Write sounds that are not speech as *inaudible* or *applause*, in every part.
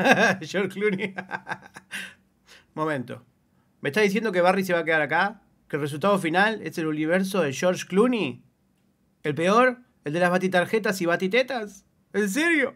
*laughs* George Clooney. *laughs* Momento. ¿Me está diciendo que Barry se va a quedar acá? ¿Que el resultado final es el universo de George Clooney? ¿El peor? ¿El de las batitarjetas y batitetas? ¿En serio?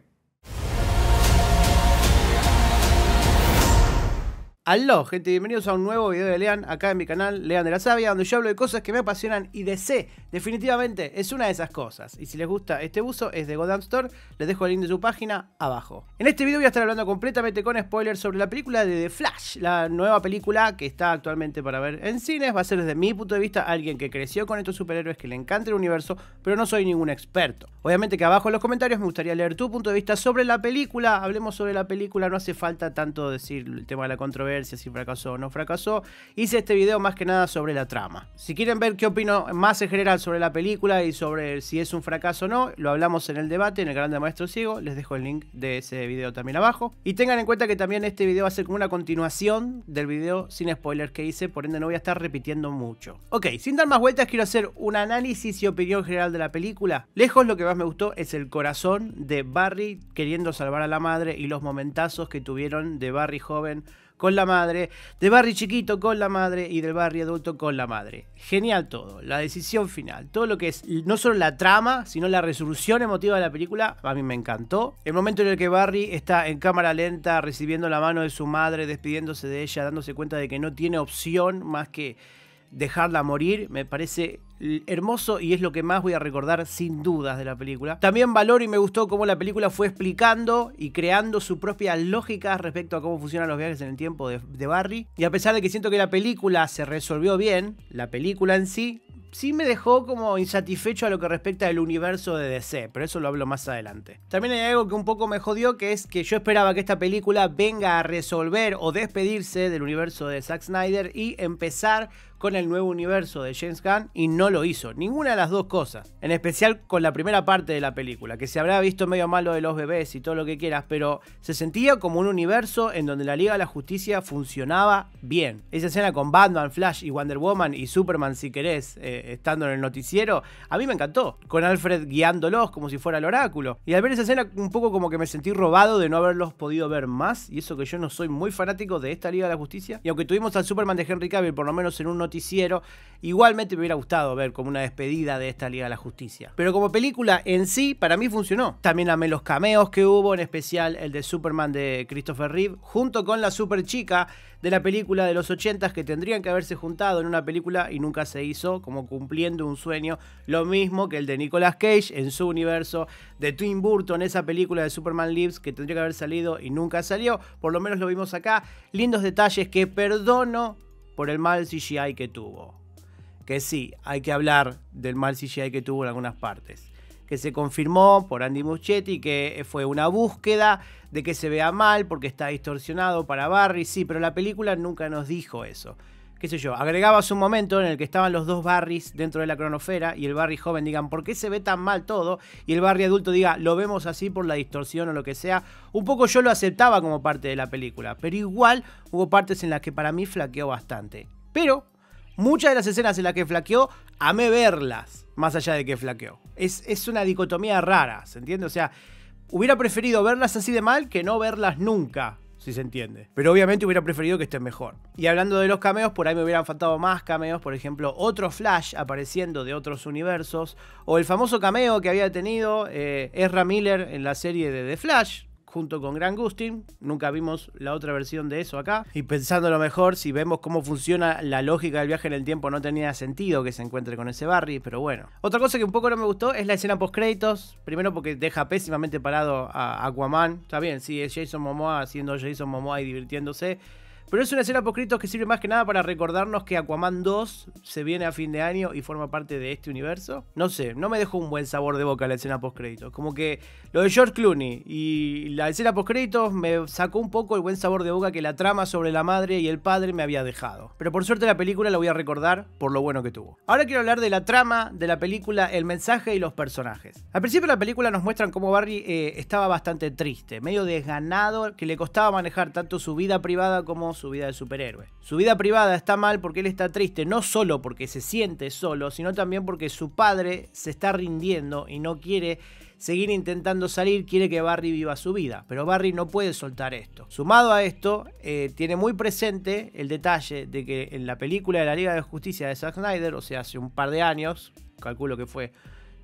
Aló, gente, bienvenidos a un nuevo video de Lean acá en mi canal Lean de la Sabia, donde yo hablo de cosas que me apasionan y DC definitivamente es una de esas cosas. Y si les gusta este uso es de Gotham Store, les dejo el link de su página abajo. En este video voy a estar hablando completamente con spoilers sobre la película de The Flash, la nueva película que está actualmente para ver en cines. Va a ser desde mi punto de vista alguien que creció con estos superhéroes, que le encanta el universo, pero no soy ningún experto. Obviamente que abajo en los comentarios me gustaría leer tu punto de vista sobre la película, hablemos sobre la película, no hace falta tanto decir el tema de la controversia si si fracasó o no fracasó. Hice este video más que nada sobre la trama. Si quieren ver qué opino más en general sobre la película y sobre si es un fracaso o no, lo hablamos en el debate en el canal de Maestro Ciego. Les dejo el link de ese video también abajo. Y tengan en cuenta que también este video va a ser como una continuación del video sin spoilers que hice, por ende no voy a estar repitiendo mucho. Ok, sin dar más vueltas quiero hacer un análisis y opinión general de la película. Lejos lo que más me gustó es el corazón de Barry queriendo salvar a la madre y los momentazos que tuvieron de Barry joven con la madre, de Barry chiquito con la madre y del Barry adulto con la madre. Genial todo, la decisión final, todo lo que es no solo la trama, sino la resolución emotiva de la película, a mí me encantó. El momento en el que Barry está en cámara lenta recibiendo la mano de su madre, despidiéndose de ella, dándose cuenta de que no tiene opción más que dejarla morir, me parece hermoso y es lo que más voy a recordar sin dudas de la película. También valor y me gustó cómo la película fue explicando y creando su propia lógica respecto a cómo funcionan los viajes en el tiempo de, de Barry. Y a pesar de que siento que la película se resolvió bien, la película en sí sí me dejó como insatisfecho a lo que respecta al universo de DC, pero eso lo hablo más adelante. También hay algo que un poco me jodió, que es que yo esperaba que esta película venga a resolver o despedirse del universo de Zack Snyder y empezar con el nuevo universo de James Gunn y no lo hizo. Ninguna de las dos cosas. En especial con la primera parte de la película, que se habrá visto medio malo de los bebés y todo lo que quieras, pero se sentía como un universo en donde la Liga de la Justicia funcionaba bien. Esa escena con Batman, Flash y Wonder Woman y Superman, si querés, eh, estando en el noticiero, a mí me encantó. Con Alfred guiándolos como si fuera el oráculo. Y al ver esa escena, un poco como que me sentí robado de no haberlos podido ver más. Y eso que yo no soy muy fanático de esta Liga de la Justicia. Y aunque tuvimos al Superman de Henry Cavill, por lo menos en un noticiero, Igualmente me hubiera gustado ver como una despedida de esta Liga de la Justicia. Pero como película en sí, para mí funcionó. También amé los cameos que hubo, en especial el de Superman de Christopher Reeve, junto con la super chica de la película de los 80 que tendrían que haberse juntado en una película y nunca se hizo, como cumpliendo un sueño. Lo mismo que el de Nicolas Cage en su universo, de Twin Burton, esa película de Superman Lives que tendría que haber salido y nunca salió. Por lo menos lo vimos acá. Lindos detalles que perdono por el mal CGI que tuvo. Que sí, hay que hablar del mal CGI que tuvo en algunas partes. Que se confirmó por Andy Muschietti que fue una búsqueda de que se vea mal porque está distorsionado para Barry. Sí, pero la película nunca nos dijo eso qué sé yo, agregabas un momento en el que estaban los dos Barrys dentro de la cronofera y el Barry joven digan, ¿por qué se ve tan mal todo? Y el Barry adulto diga, lo vemos así por la distorsión o lo que sea. Un poco yo lo aceptaba como parte de la película, pero igual hubo partes en las que para mí flaqueó bastante. Pero muchas de las escenas en las que flaqueó, amé verlas, más allá de que flaqueó. Es, es una dicotomía rara, ¿se entiende? O sea, hubiera preferido verlas así de mal que no verlas nunca si se entiende. Pero obviamente hubiera preferido que esté mejor. Y hablando de los cameos, por ahí me hubieran faltado más cameos, por ejemplo, otro Flash apareciendo de otros universos, o el famoso cameo que había tenido eh, Ezra Miller en la serie de The Flash, junto con Gran Gustin. Nunca vimos la otra versión de eso acá. Y pensándolo mejor, si vemos cómo funciona la lógica del viaje en el tiempo, no tenía sentido que se encuentre con ese Barry, pero bueno. Otra cosa que un poco no me gustó es la escena post créditos. Primero porque deja pésimamente parado a Aquaman. Está bien, si es Jason Momoa haciendo Jason Momoa y divirtiéndose pero es una escena post que sirve más que nada para recordarnos que Aquaman 2 se viene a fin de año y forma parte de este universo. No sé, no me dejó un buen sabor de boca la escena post Como que lo de George Clooney y la escena post me sacó un poco el buen sabor de boca que la trama sobre la madre y el padre me había dejado. Pero por suerte la película la voy a recordar por lo bueno que tuvo. Ahora quiero hablar de la trama de la película, el mensaje y los personajes. Al principio de la película nos muestran cómo Barry eh, estaba bastante triste, medio desganado, que le costaba manejar tanto su vida privada como su su vida de superhéroe. Su vida privada está mal porque él está triste, no solo porque se siente solo, sino también porque su padre se está rindiendo y no quiere seguir intentando salir, quiere que Barry viva su vida, pero Barry no puede soltar esto. Sumado a esto, eh, tiene muy presente el detalle de que en la película de la Liga de Justicia de Zack Snyder, o sea, hace un par de años, calculo que fue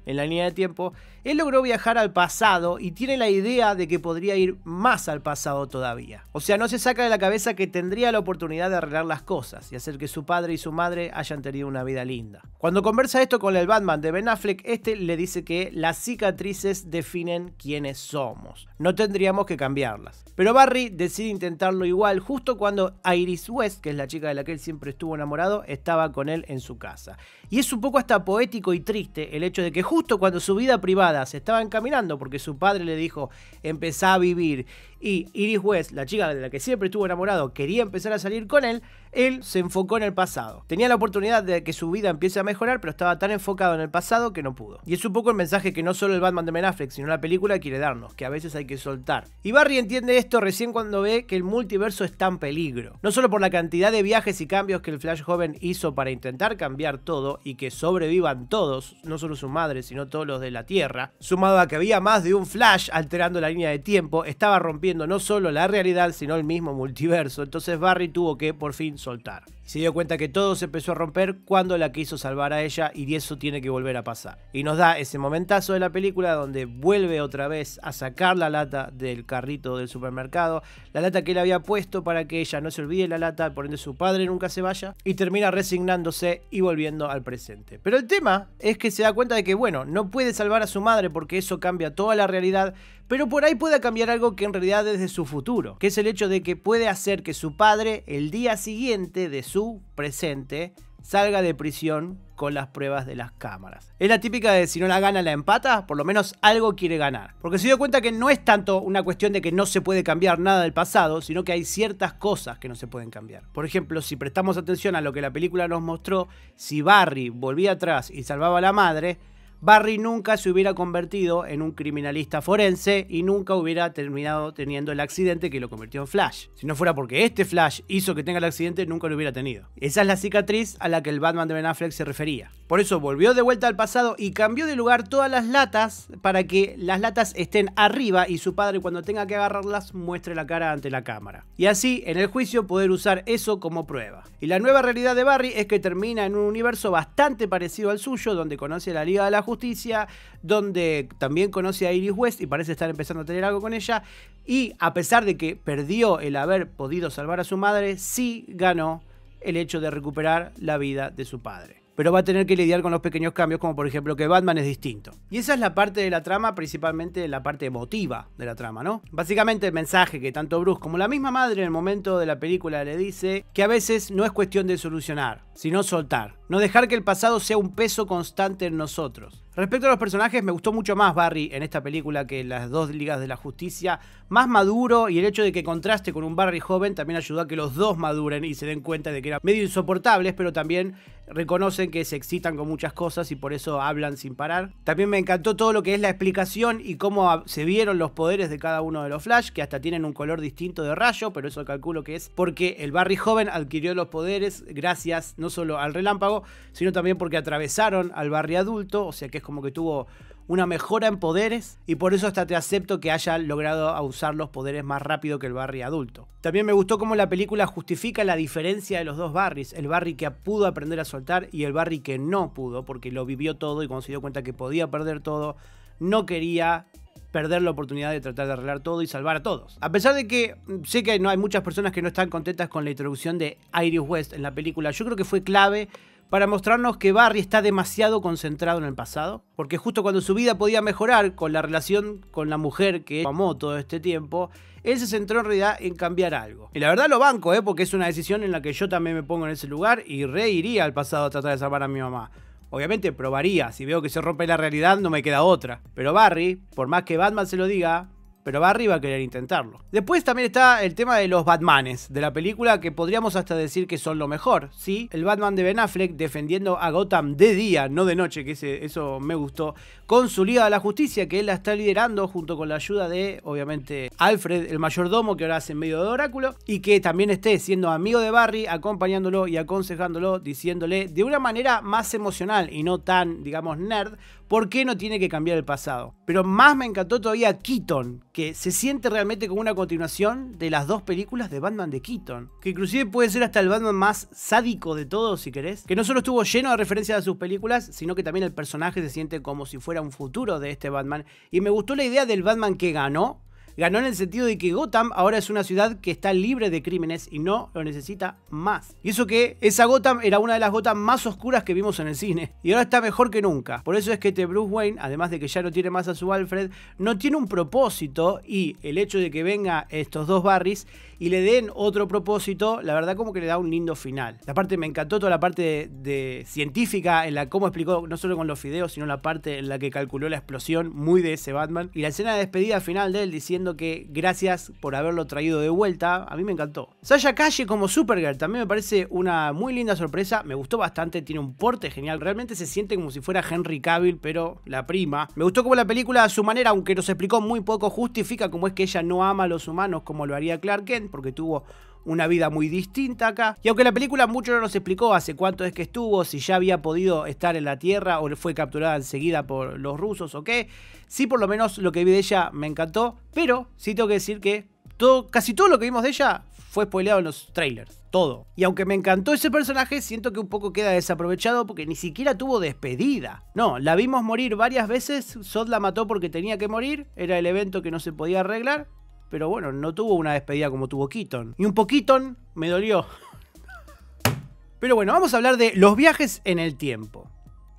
en la línea de tiempo, él logró viajar al pasado y tiene la idea de que podría ir más al pasado todavía. O sea, no se saca de la cabeza que tendría la oportunidad de arreglar las cosas y hacer que su padre y su madre hayan tenido una vida linda. Cuando conversa esto con el Batman de Ben Affleck, este le dice que las cicatrices definen quiénes somos. No tendríamos que cambiarlas. Pero Barry decide intentarlo igual justo cuando Iris West, que es la chica de la que él siempre estuvo enamorado, estaba con él en su casa. Y es un poco hasta poético y triste el hecho de que justo cuando su vida privada se estaba encaminando, porque su padre le dijo, empezá a vivir y Iris West, la chica de la que siempre estuvo enamorado, quería empezar a salir con él, él se enfocó en el pasado. Tenía la oportunidad de que su vida empiece a mejorar, pero estaba tan enfocado en el pasado que no pudo. Y es un poco el mensaje que no solo el Batman de Menaflex sino la película quiere darnos, que a veces hay que soltar. Y Barry entiende esto recién cuando ve que el multiverso está en peligro. No solo por la cantidad de viajes y cambios que el Flash joven hizo para intentar cambiar todo y que sobrevivan todos, no solo su madre, sino todos los de la Tierra, sumado a que había más de un Flash alterando la línea de tiempo, estaba rompiendo no solo la realidad, sino el mismo multiverso. Entonces Barry tuvo que por fin soltar se dio cuenta que todo se empezó a romper cuando la quiso salvar a ella y eso tiene que volver a pasar. Y nos da ese momentazo de la película donde vuelve otra vez a sacar la lata del carrito del supermercado, la lata que él había puesto para que ella no se olvide la lata, por ende su padre nunca se vaya, y termina resignándose y volviendo al presente. Pero el tema es que se da cuenta de que, bueno, no puede salvar a su madre porque eso cambia toda la realidad, pero por ahí puede cambiar algo que en realidad es de su futuro, que es el hecho de que puede hacer que su padre el día siguiente de su presente salga de prisión con las pruebas de las cámaras. Es la típica de si no la gana la empata, por lo menos algo quiere ganar. Porque se dio cuenta que no es tanto una cuestión de que no se puede cambiar nada del pasado, sino que hay ciertas cosas que no se pueden cambiar. Por ejemplo, si prestamos atención a lo que la película nos mostró, si Barry volvía atrás y salvaba a la madre, Barry nunca se hubiera convertido en un criminalista forense y nunca hubiera terminado teniendo el accidente que lo convirtió en Flash. Si no fuera porque este Flash hizo que tenga el accidente, nunca lo hubiera tenido. Esa es la cicatriz a la que el Batman de Ben Affleck se refería. Por eso volvió de vuelta al pasado y cambió de lugar todas las latas para que las latas estén arriba y su padre cuando tenga que agarrarlas muestre la cara ante la cámara. Y así, en el juicio, poder usar eso como prueba. Y la nueva realidad de Barry es que termina en un universo bastante parecido al suyo, donde conoce a la Liga de la Justicia, donde también conoce a Iris West y parece estar empezando a tener algo con ella. Y a pesar de que perdió el haber podido salvar a su madre, sí ganó el hecho de recuperar la vida de su padre. Pero va a tener que lidiar con los pequeños cambios, como por ejemplo que Batman es distinto. Y esa es la parte de la trama, principalmente la parte emotiva de la trama, ¿no? Básicamente el mensaje que tanto Bruce como la misma madre en el momento de la película le dice que a veces no es cuestión de solucionar, sino soltar no dejar que el pasado sea un peso constante en nosotros. Respecto a los personajes, me gustó mucho más Barry en esta película que las dos Ligas de la Justicia. Más maduro y el hecho de que contraste con un Barry joven también ayudó a que los dos maduren y se den cuenta de que eran medio insoportables, pero también reconocen que se excitan con muchas cosas y por eso hablan sin parar. También me encantó todo lo que es la explicación y cómo se vieron los poderes de cada uno de los Flash, que hasta tienen un color distinto de rayo, pero eso calculo que es porque el Barry joven adquirió los poderes gracias no solo al relámpago, sino también porque atravesaron al barrio adulto, o sea que es como que tuvo una mejora en poderes y por eso hasta te acepto que haya logrado usar los poderes más rápido que el barrio adulto. También me gustó cómo la película justifica la diferencia de los dos barrios, el barrio que pudo aprender a soltar y el barrio que no pudo porque lo vivió todo y cuando se dio cuenta que podía perder todo, no quería perder la oportunidad de tratar de arreglar todo y salvar a todos. A pesar de que mm, sé que no hay muchas personas que no están contentas con la introducción de Iris West en la película, yo creo que fue clave para mostrarnos que Barry está demasiado concentrado en el pasado, porque justo cuando su vida podía mejorar con la relación con la mujer que amó todo este tiempo, él se centró en realidad en cambiar algo. Y la verdad lo banco, ¿eh? porque es una decisión en la que yo también me pongo en ese lugar y reiría al pasado a tratar de salvar a mi mamá. Obviamente probaría, si veo que se rompe la realidad no me queda otra. Pero Barry, por más que Batman se lo diga, pero Barry va a querer intentarlo. Después también está el tema de los Batmanes de la película, que podríamos hasta decir que son lo mejor, ¿sí? El Batman de Ben Affleck defendiendo a Gotham de día, no de noche, que eso me gustó, con su Liga de la Justicia, que él la está liderando junto con la ayuda de, obviamente, Alfred, el mayordomo, que ahora hace en medio de Oráculo, y que también esté siendo amigo de Barry, acompañándolo y aconsejándolo, diciéndole de una manera más emocional y no tan, digamos, nerd, ¿Por qué no tiene que cambiar el pasado? Pero más me encantó todavía Keaton, que se siente realmente como una continuación de las dos películas de Batman de Keaton, que inclusive puede ser hasta el Batman más sádico de todos, si querés, que no solo estuvo lleno de referencias a sus películas, sino que también el personaje se siente como si fuera un futuro de este Batman. Y me gustó la idea del Batman que ganó, Ganó en el sentido de que Gotham ahora es una ciudad que está libre de crímenes y no lo necesita más. Y eso que esa Gotham era una de las Gotham más oscuras que vimos en el cine. Y ahora está mejor que nunca. Por eso es que este Bruce Wayne, además de que ya no tiene más a su Alfred, no tiene un propósito y el hecho de que venga estos dos Barrys y le den otro propósito, la verdad como que le da un lindo final. La parte me encantó toda la parte de, científica en la cómo explicó no solo con los fideos, sino la parte en la que calculó la explosión, muy de ese Batman. Y la escena de despedida final de él diciendo que gracias por haberlo traído de vuelta, a mí me encantó. Sasha Calle como Supergirl también me parece una muy linda sorpresa, me gustó bastante, tiene un porte genial, realmente se siente como si fuera Henry Cavill, pero la prima. Me gustó como la película a su manera, aunque nos explicó muy poco, justifica cómo es que ella no ama a los humanos como lo haría Clark Kent porque tuvo una vida muy distinta acá. Y aunque la película mucho no nos explicó hace cuánto es que estuvo, si ya había podido estar en la Tierra o fue capturada enseguida por los rusos o qué, sí por lo menos lo que vi de ella me encantó, pero sí tengo que decir que todo, casi todo lo que vimos de ella fue spoileado en los trailers, todo. Y aunque me encantó ese personaje, siento que un poco queda desaprovechado porque ni siquiera tuvo despedida. No, la vimos morir varias veces, Sod la mató porque tenía que morir, era el evento que no se podía arreglar, pero bueno, no tuvo una despedida como tuvo Keaton. Y un poquito me dolió. *laughs* Pero bueno, vamos a hablar de los viajes en el tiempo.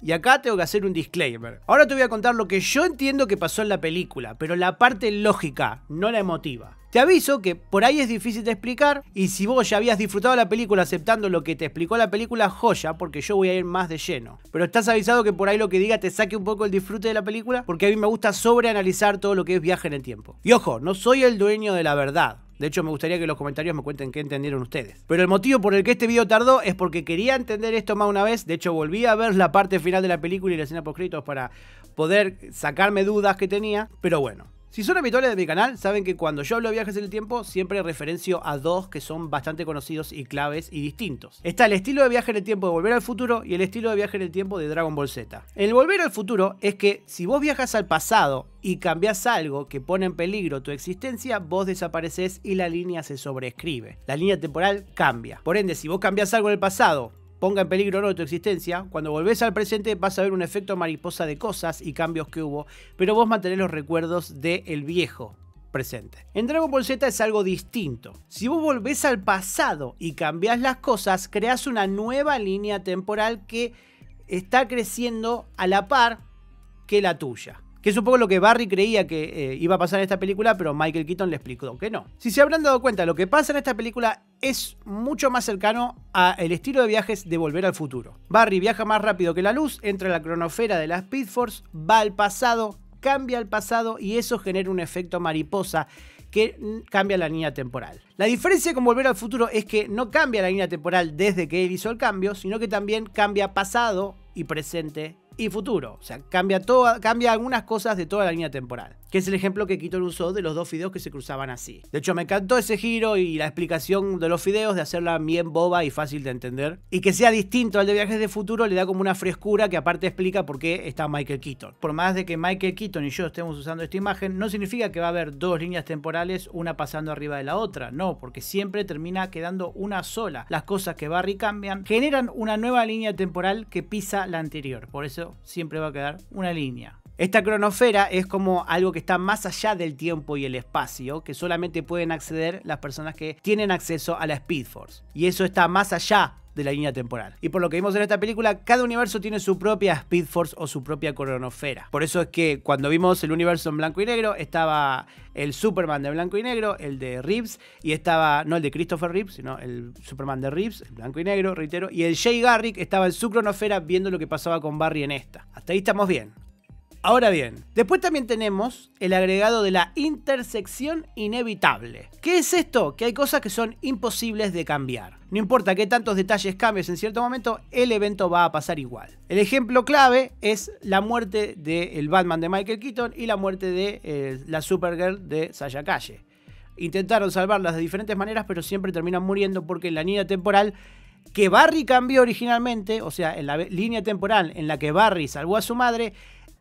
Y acá tengo que hacer un disclaimer. Ahora te voy a contar lo que yo entiendo que pasó en la película, pero la parte lógica, no la emotiva. Te aviso que por ahí es difícil de explicar y si vos ya habías disfrutado la película aceptando lo que te explicó la película, joya, porque yo voy a ir más de lleno. Pero estás avisado que por ahí lo que diga te saque un poco el disfrute de la película, porque a mí me gusta sobreanalizar todo lo que es viaje en el tiempo. Y ojo, no soy el dueño de la verdad. De hecho, me gustaría que los comentarios me cuenten qué entendieron ustedes. Pero el motivo por el que este video tardó es porque quería entender esto más una vez. De hecho, volví a ver la parte final de la película y la escena por para poder sacarme dudas que tenía. Pero bueno, si son habituales de mi canal, saben que cuando yo hablo de viajes en el tiempo, siempre referencio a dos que son bastante conocidos y claves y distintos. Está el estilo de viaje en el tiempo de Volver al Futuro y el estilo de viaje en el tiempo de Dragon Ball Z. El Volver al Futuro es que si vos viajas al pasado y cambias algo que pone en peligro tu existencia, vos desapareces y la línea se sobreescribe. La línea temporal cambia. Por ende, si vos cambias algo en el pasado, ponga en peligro o no tu existencia, cuando volvés al presente vas a ver un efecto mariposa de cosas y cambios que hubo, pero vos mantenés los recuerdos del el viejo presente. En Dragon Ball Z es algo distinto. Si vos volvés al pasado y cambiás las cosas, creás una nueva línea temporal que está creciendo a la par que la tuya. Que es un poco lo que Barry creía que eh, iba a pasar en esta película, pero Michael Keaton le explicó que no. Si se habrán dado cuenta, lo que pasa en esta película es mucho más cercano a el estilo de viajes de Volver al Futuro. Barry viaja más rápido que la luz, entra en la cronofera de la Speed Force, va al pasado, cambia el pasado y eso genera un efecto mariposa que cambia la línea temporal. La diferencia con Volver al Futuro es que no cambia la línea temporal desde que él hizo el cambio, sino que también cambia pasado y presente y futuro. O sea, cambia, todo, cambia algunas cosas de toda la línea temporal que es el ejemplo que Keaton usó de los dos fideos que se cruzaban así. De hecho, me encantó ese giro y la explicación de los fideos, de hacerla bien boba y fácil de entender. Y que sea distinto al de Viajes de Futuro le da como una frescura que aparte explica por qué está Michael Keaton. Por más de que Michael Keaton y yo estemos usando esta imagen, no significa que va a haber dos líneas temporales, una pasando arriba de la otra. No, porque siempre termina quedando una sola. Las cosas que Barry cambian generan una nueva línea temporal que pisa la anterior. Por eso siempre va a quedar una línea. Esta cronosfera es como algo que está más allá del tiempo y el espacio, que solamente pueden acceder las personas que tienen acceso a la Speed Force. Y eso está más allá de la línea temporal. Y por lo que vimos en esta película, cada universo tiene su propia Speed Force o su propia cronosfera. Por eso es que cuando vimos el universo en blanco y negro, estaba el Superman de blanco y negro, el de Reeves, y estaba, no el de Christopher Reeves, sino el Superman de Reeves, en blanco y negro, reitero, y el Jay Garrick estaba en su cronofera viendo lo que pasaba con Barry en esta. Hasta ahí estamos bien. Ahora bien, después también tenemos el agregado de la intersección inevitable. ¿Qué es esto? Que hay cosas que son imposibles de cambiar. No importa qué tantos detalles cambies en cierto momento, el evento va a pasar igual. El ejemplo clave es la muerte del Batman de Michael Keaton y la muerte de eh, la Supergirl de Saya Calle. Intentaron salvarlas de diferentes maneras, pero siempre terminan muriendo porque en la línea temporal que Barry cambió originalmente, o sea, en la línea temporal en la que Barry salvó a su madre,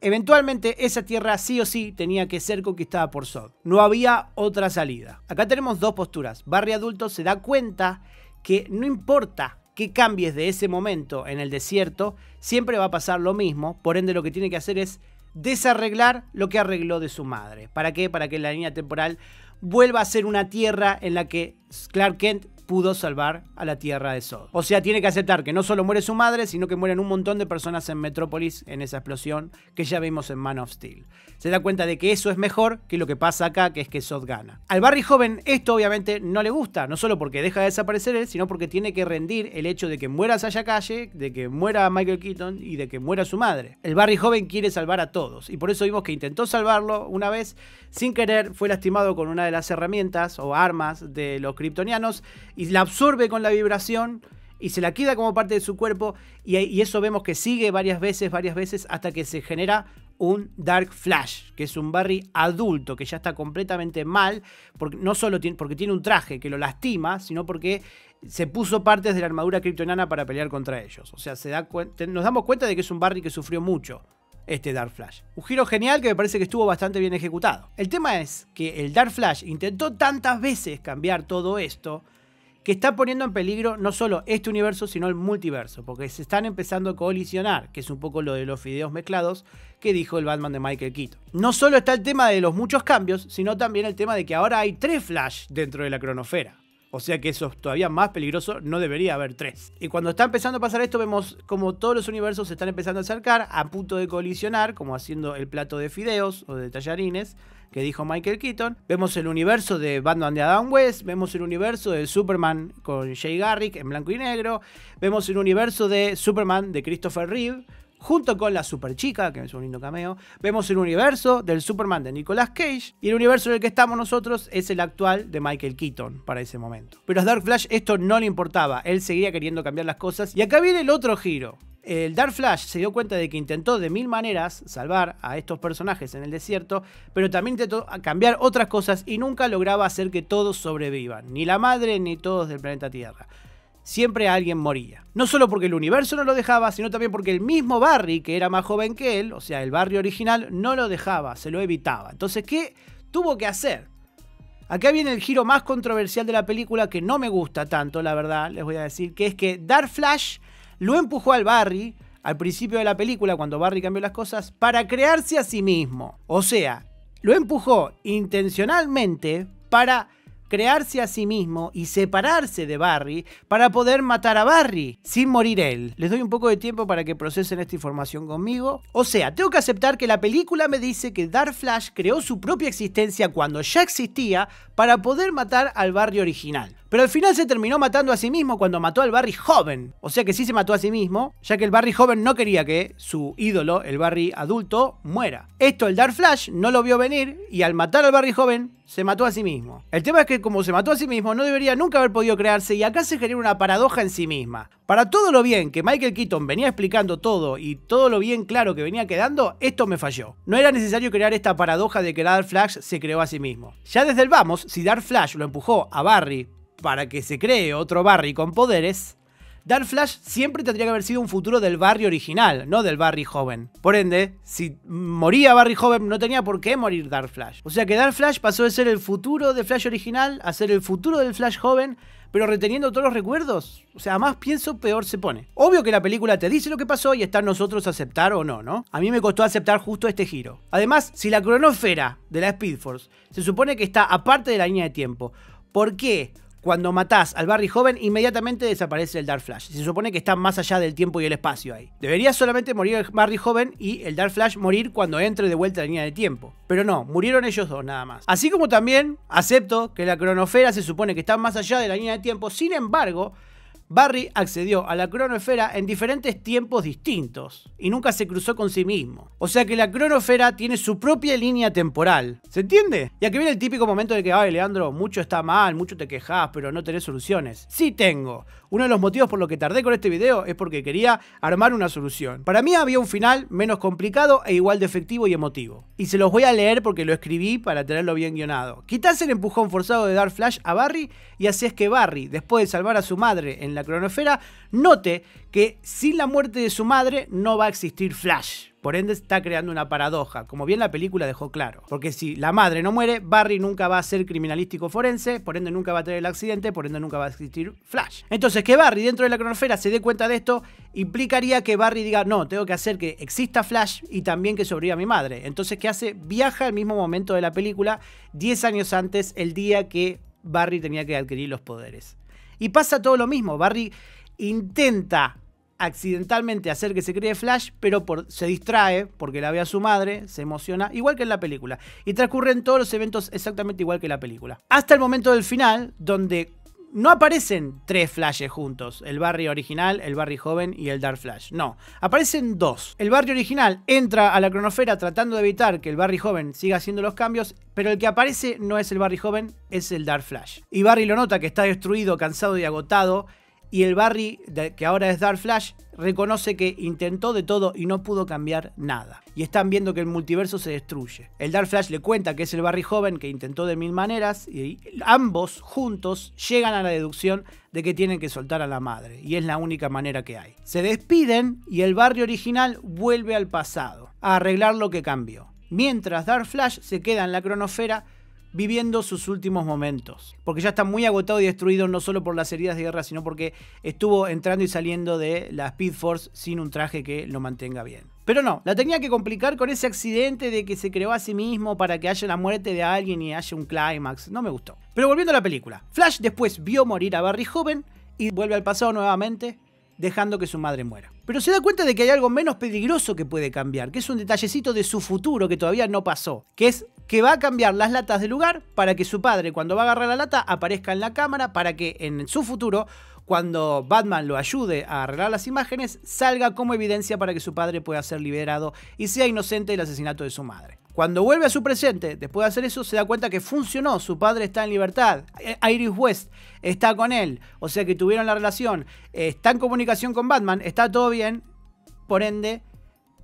Eventualmente esa tierra sí o sí tenía que ser conquistada por Sod. No había otra salida. Acá tenemos dos posturas. Barry Adulto se da cuenta que no importa qué cambies de ese momento en el desierto, siempre va a pasar lo mismo. Por ende lo que tiene que hacer es desarreglar lo que arregló de su madre. ¿Para qué? Para que la línea temporal vuelva a ser una tierra en la que Clark Kent pudo salvar a la tierra de Sod. O sea, tiene que aceptar que no solo muere su madre, sino que mueren un montón de personas en Metrópolis en esa explosión que ya vimos en Man of Steel. Se da cuenta de que eso es mejor que lo que pasa acá, que es que Sod gana. Al Barry joven esto obviamente no le gusta, no solo porque deja de desaparecer él, sino porque tiene que rendir el hecho de que muera Sayakalle, de que muera Michael Keaton y de que muera su madre. El Barry joven quiere salvar a todos y por eso vimos que intentó salvarlo una vez, sin querer fue lastimado con una de las herramientas o armas de los kryptonianos y la absorbe con la vibración y se la queda como parte de su cuerpo y, eso vemos que sigue varias veces, varias veces hasta que se genera un Dark Flash, que es un Barry adulto que ya está completamente mal, porque, no solo porque tiene un traje que lo lastima, sino porque se puso partes de la armadura kryptoniana para pelear contra ellos. O sea, se da nos damos cuenta de que es un Barry que sufrió mucho este Dark Flash. Un giro genial que me parece que estuvo bastante bien ejecutado. El tema es que el Dark Flash intentó tantas veces cambiar todo esto que está poniendo en peligro no solo este universo, sino el multiverso, porque se están empezando a colisionar, que es un poco lo de los fideos mezclados que dijo el Batman de Michael Keaton. No solo está el tema de los muchos cambios, sino también el tema de que ahora hay tres Flash dentro de la cronosfera. O sea que eso es todavía más peligroso, no debería haber tres. Y cuando está empezando a pasar esto, vemos como todos los universos se están empezando a acercar, a punto de colisionar, como haciendo el plato de fideos o de tallarines, que dijo Michael Keaton. Vemos el universo de Batman de Adam West, vemos el universo de Superman con Jay Garrick en blanco y negro, vemos el universo de Superman de Christopher Reeve junto con la Superchica, que es un lindo cameo, vemos el universo del Superman de Nicolas Cage y el universo en el que estamos nosotros es el actual de Michael Keaton para ese momento. Pero a Dark Flash esto no le importaba, él seguía queriendo cambiar las cosas y acá viene el otro giro el Dark Flash se dio cuenta de que intentó de mil maneras salvar a estos personajes en el desierto, pero también intentó cambiar otras cosas y nunca lograba hacer que todos sobrevivan, ni la madre ni todos del planeta Tierra. Siempre alguien moría. No solo porque el universo no lo dejaba, sino también porque el mismo Barry, que era más joven que él, o sea, el Barry original, no lo dejaba, se lo evitaba. Entonces, ¿qué tuvo que hacer? Acá viene el giro más controversial de la película que no me gusta tanto, la verdad, les voy a decir, que es que Dark Flash lo empujó al Barry al principio de la película, cuando Barry cambió las cosas, para crearse a sí mismo. O sea, lo empujó intencionalmente para crearse a sí mismo y separarse de Barry para poder matar a Barry sin morir él. Les doy un poco de tiempo para que procesen esta información conmigo. O sea, tengo que aceptar que la película me dice que Dark Flash creó su propia existencia cuando ya existía para poder matar al Barry original. Pero al final se terminó matando a sí mismo cuando mató al Barry joven. O sea que sí se mató a sí mismo, ya que el Barry joven no quería que su ídolo, el Barry adulto, muera. Esto el Dark Flash no lo vio venir y al matar al Barry joven se mató a sí mismo. El tema es que como se mató a sí mismo, no debería nunca haber podido crearse y acá se genera una paradoja en sí misma. Para todo lo bien que Michael Keaton venía explicando todo y todo lo bien claro que venía quedando, esto me falló. No era necesario crear esta paradoja de que Dark Flash se creó a sí mismo. Ya desde el vamos, si Dark Flash lo empujó a Barry para que se cree otro Barry con poderes, Dark Flash siempre tendría que haber sido un futuro del Barry original, no del Barry joven. Por ende, si moría Barry joven, no tenía por qué morir Dark Flash. O sea que Dark Flash pasó de ser el futuro de Flash original a ser el futuro del Flash joven pero reteniendo todos los recuerdos. O sea, más pienso, peor se pone. Obvio que la película te dice lo que pasó y está en nosotros aceptar o no, ¿no? A mí me costó aceptar justo este giro. Además, si la cronosfera de la Speed Force se supone que está aparte de la línea de tiempo, ¿por qué? cuando matás al Barry joven, inmediatamente desaparece el Dark Flash. Se supone que está más allá del tiempo y el espacio ahí. Debería solamente morir el Barry joven y el Dark Flash morir cuando entre de vuelta a la línea de tiempo. Pero no, murieron ellos dos nada más. Así como también acepto que la cronofera se supone que está más allá de la línea de tiempo, sin embargo, Barry accedió a la Cronofera en diferentes tiempos distintos y nunca se cruzó con sí mismo. O sea que la Cronofera tiene su propia línea temporal. ¿Se entiende? Ya que viene el típico momento de que, ay, Leandro, mucho está mal, mucho te quejas, pero no tenés soluciones. Sí tengo. Uno de los motivos por lo que tardé con este video es porque quería armar una solución. Para mí había un final menos complicado e igual de efectivo y emotivo. Y se los voy a leer porque lo escribí para tenerlo bien guionado. Quitas el empujón forzado de dar Flash a Barry y así es que Barry, después de salvar a su madre en la cronosfera, note que sin la muerte de su madre no va a existir Flash. Por ende está creando una paradoja, como bien la película dejó claro. Porque si la madre no muere, Barry nunca va a ser criminalístico forense, por ende nunca va a tener el accidente, por ende nunca va a existir Flash. Entonces que Barry dentro de la cronosfera se dé cuenta de esto implicaría que Barry diga, no, tengo que hacer que exista Flash y también que sobreviva mi madre. Entonces, ¿qué hace? Viaja al mismo momento de la película, 10 años antes, el día que Barry tenía que adquirir los poderes. Y pasa todo lo mismo, Barry intenta accidentalmente hacer que se cree Flash, pero se distrae porque la ve a su madre, se emociona, igual que en la película. Y transcurren todos los eventos exactamente igual que en la película. Hasta el momento del final, donde no aparecen tres flashes juntos, el Barry original, el Barry joven y el Dark Flash. No, aparecen dos. El Barry original entra a la cronosfera tratando de evitar que el Barry joven siga haciendo los cambios, pero el que aparece no es el Barry joven, es el Dark Flash. Y Barry lo nota que está destruido, cansado y agotado, y el Barry, que ahora es Dark Flash, reconoce que intentó de todo y no pudo cambiar nada. Y están viendo que el multiverso se destruye. El Dark Flash le cuenta que es el Barry joven que intentó de mil maneras y ambos juntos llegan a la deducción de que tienen que soltar a la madre y es la única manera que hay. Se despiden y el Barry original vuelve al pasado a arreglar lo que cambió. Mientras Dark Flash se queda en la cronosfera viviendo sus últimos momentos. Porque ya está muy agotado y destruido, no solo por las heridas de guerra, sino porque estuvo entrando y saliendo de la Speed Force sin un traje que lo mantenga bien. Pero no, la tenía que complicar con ese accidente de que se creó a sí mismo para que haya la muerte de alguien y haya un clímax. No me gustó. Pero volviendo a la película, Flash después vio morir a Barry joven y vuelve al pasado nuevamente, dejando que su madre muera. Pero se da cuenta de que hay algo menos peligroso que puede cambiar, que es un detallecito de su futuro que todavía no pasó, que es que va a cambiar las latas de lugar para que su padre cuando va a agarrar la lata aparezca en la cámara para que en su futuro cuando Batman lo ayude a arreglar las imágenes, salga como evidencia para que su padre pueda ser liberado y sea inocente del asesinato de su madre. Cuando vuelve a su presente, después de hacer eso, se da cuenta que funcionó, su padre está en libertad, Iris West está con él, o sea que tuvieron la relación, está en comunicación con Batman, está todo bien, por ende,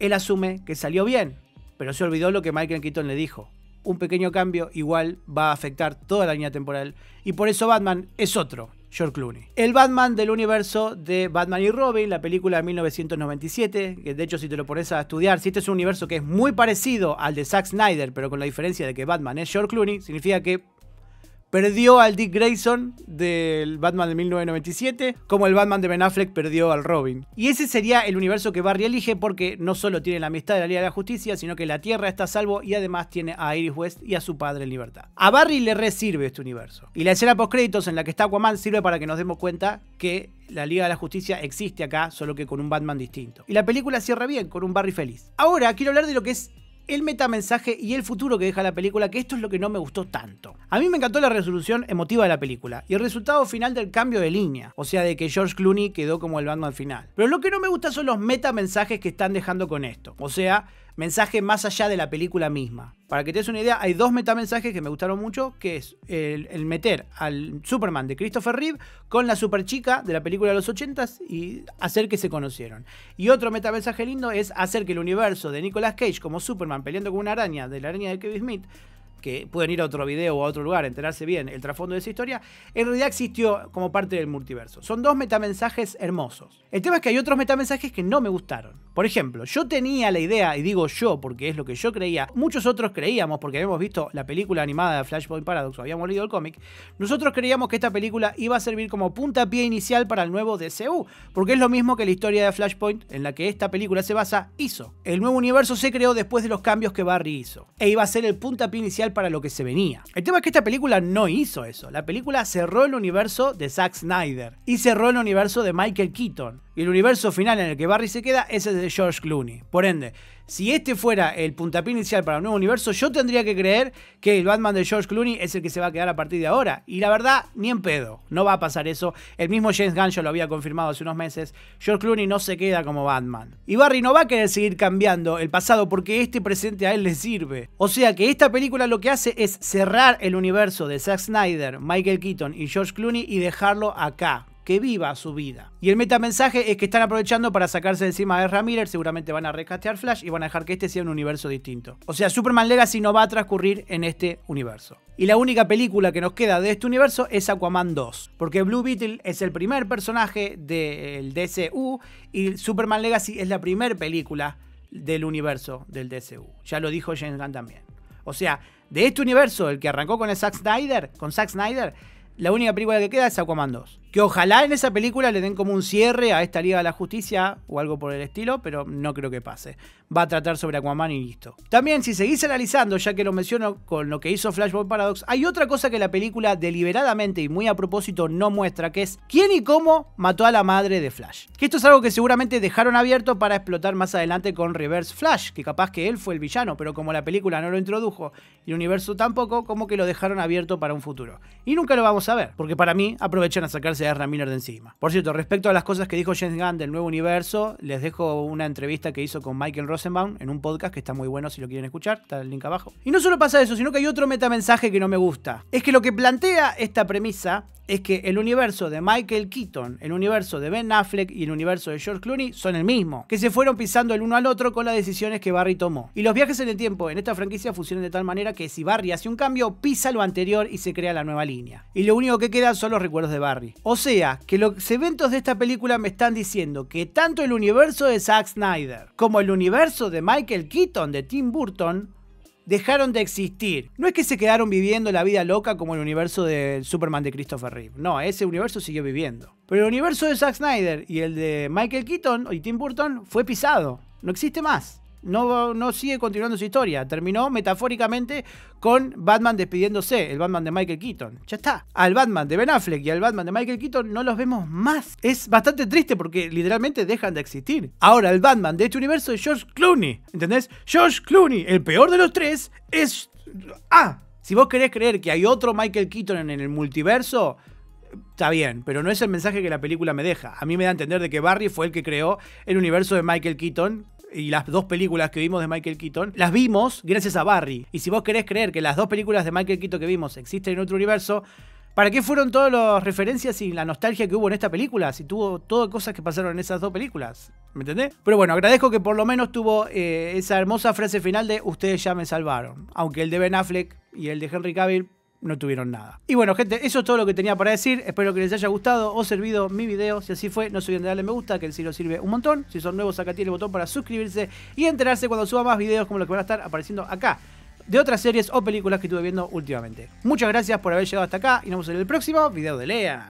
él asume que salió bien, pero se olvidó lo que Michael Keaton le dijo, un pequeño cambio igual va a afectar toda la línea temporal. Y por eso Batman es otro. George Clooney. El Batman del universo de Batman y Robin, la película de 1997, que de hecho si te lo pones a estudiar, si este es un universo que es muy parecido al de Zack Snyder, pero con la diferencia de que Batman es George Clooney, significa que Perdió al Dick Grayson del Batman de 1997, como el Batman de Ben Affleck perdió al Robin. Y ese sería el universo que Barry elige porque no solo tiene la amistad de la Liga de la Justicia, sino que la Tierra está a salvo y además tiene a Iris West y a su padre en libertad. A Barry le resirve este universo. Y la escena post créditos en la que está Aquaman sirve para que nos demos cuenta que la Liga de la Justicia existe acá, solo que con un Batman distinto. Y la película cierra bien, con un Barry feliz. Ahora quiero hablar de lo que es el metamensaje y el futuro que deja la película, que esto es lo que no me gustó tanto. A mí me encantó la resolución emotiva de la película y el resultado final del cambio de línea, o sea, de que George Clooney quedó como el bando al final. Pero lo que no me gusta son los metamensajes que están dejando con esto, o sea, mensaje más allá de la película misma. Para que te des una idea, hay dos metamensajes que me gustaron mucho, que es el, meter al Superman de Christopher Reeve con la superchica de la película de los 80s y hacer que se conocieron. Y otro metamensaje lindo es hacer que el universo de Nicolas Cage como Superman peleando con una araña de la araña de Kevin Smith que pueden ir a otro video o a otro lugar, enterarse bien el trasfondo de esa historia, en realidad existió como parte del multiverso. Son dos metamensajes hermosos. El tema es que hay otros metamensajes que no me gustaron. Por ejemplo, yo tenía la idea, y digo yo porque es lo que yo creía, muchos otros creíamos porque habíamos visto la película animada de Flashpoint Paradox, o habíamos leído el cómic, nosotros creíamos que esta película iba a servir como puntapié inicial para el nuevo DCU, porque es lo mismo que la historia de Flashpoint en la que esta película se basa hizo. El nuevo universo se creó después de los cambios que Barry hizo, e iba a ser el puntapié inicial para lo que se venía. El tema es que esta película no hizo eso. La película cerró el universo de Zack Snyder y cerró el universo de Michael Keaton. Y el universo final en el que Barry se queda es el de George Clooney. Por ende, si este fuera el puntapié inicial para un nuevo universo, yo tendría que creer que el Batman de George Clooney es el que se va a quedar a partir de ahora. Y la verdad, ni en pedo. No va a pasar eso. El mismo James Gunn ya lo había confirmado hace unos meses. George Clooney no se queda como Batman. Y Barry no va a querer seguir cambiando el pasado porque este presente a él le sirve. O sea que esta película lo que hace es cerrar el universo de Zack Snyder, Michael Keaton y George Clooney y dejarlo acá, que viva su vida. Y el metamensaje es que están aprovechando para sacarse encima de Miller, seguramente van a recastear Flash y van a dejar que este sea un universo distinto. O sea, Superman Legacy no va a transcurrir en este universo. Y la única película que nos queda de este universo es Aquaman 2, porque Blue Beetle es el primer personaje del DCU y Superman Legacy es la primer película del universo del DCU. Ya lo dijo James también. O sea, de este universo, el que arrancó con Zack Snyder, con Zack Snyder, la única película que queda es Aquaman 2. Que ojalá en esa película le den como un cierre a esta Liga de la Justicia o algo por el estilo, pero no creo que pase. Va a tratar sobre Aquaman y listo. También, si seguís analizando, ya que lo menciono con lo que hizo Flashpoint Paradox, hay otra cosa que la película deliberadamente y muy a propósito no muestra, que es quién y cómo mató a la madre de Flash. Que esto es algo que seguramente dejaron abierto para explotar más adelante con Reverse Flash, que capaz que él fue el villano, pero como la película no lo introdujo y el universo tampoco, como que lo dejaron abierto para un futuro. Y nunca lo vamos saber, porque para mí aprovechan a sacarse a Ezra de encima. Por cierto, respecto a las cosas que dijo James Gunn del nuevo universo, les dejo una entrevista que hizo con Michael Rosenbaum en un podcast que está muy bueno si lo quieren escuchar, está el link abajo. Y no solo pasa eso, sino que hay otro metamensaje que no me gusta. Es que lo que plantea esta premisa es que el universo de Michael Keaton, el universo de Ben Affleck y el universo de George Clooney son el mismo, que se fueron pisando el uno al otro con las decisiones que Barry tomó. Y los viajes en el tiempo en esta franquicia funcionan de tal manera que si Barry hace un cambio, pisa lo anterior y se crea la nueva línea. Y lo único que queda son los recuerdos de Barry. O sea, que los eventos de esta película me están diciendo que tanto el universo de Zack Snyder como el universo de Michael Keaton de Tim Burton dejaron de existir. No es que se quedaron viviendo la vida loca como el universo de Superman de Christopher Reeve. No, ese universo siguió viviendo. Pero el universo de Zack Snyder y el de Michael Keaton y Tim Burton fue pisado. No existe más no, sigue continuando su historia. Terminó metafóricamente con Batman despidiéndose, el Batman de Michael Keaton. Ya está. Al Batman de Ben Affleck y al Batman de Michael Keaton no los vemos más. Es bastante triste porque literalmente dejan de existir. Ahora, el Batman de este universo es George Clooney. ¿Entendés? George Clooney, el peor de los tres, es. Ah, si vos querés creer que hay otro Michael Keaton en el multiverso, está bien, pero no es el mensaje que la película me deja. A mí me da a entender de que Barry fue el que creó el universo de Michael Keaton, y las dos películas que vimos de Michael Keaton, las vimos gracias a Barry. Y si vos querés creer que las dos películas de Michael Keaton que vimos existen en otro universo, ¿Para qué fueron todas las referencias y la nostalgia que hubo en esta película? Si tuvo todas cosas que pasaron en esas dos películas. ¿Me entendés? Pero bueno, agradezco que por lo menos tuvo eh, esa hermosa frase final de ustedes ya me salvaron. Aunque el de Ben Affleck y el de Henry Cavill no tuvieron nada. Y bueno, gente, eso es todo lo que tenía para decir. Espero que les haya gustado o servido mi video. Si así fue, no se olviden de darle me gusta, que el lo sirve un montón. Si son nuevos, acá tiene el botón para suscribirse y enterarse cuando suba más videos como los que van a estar apareciendo acá de otras series o películas que estuve viendo últimamente. Muchas gracias por haber llegado hasta acá y nos vemos en el próximo video de Lea.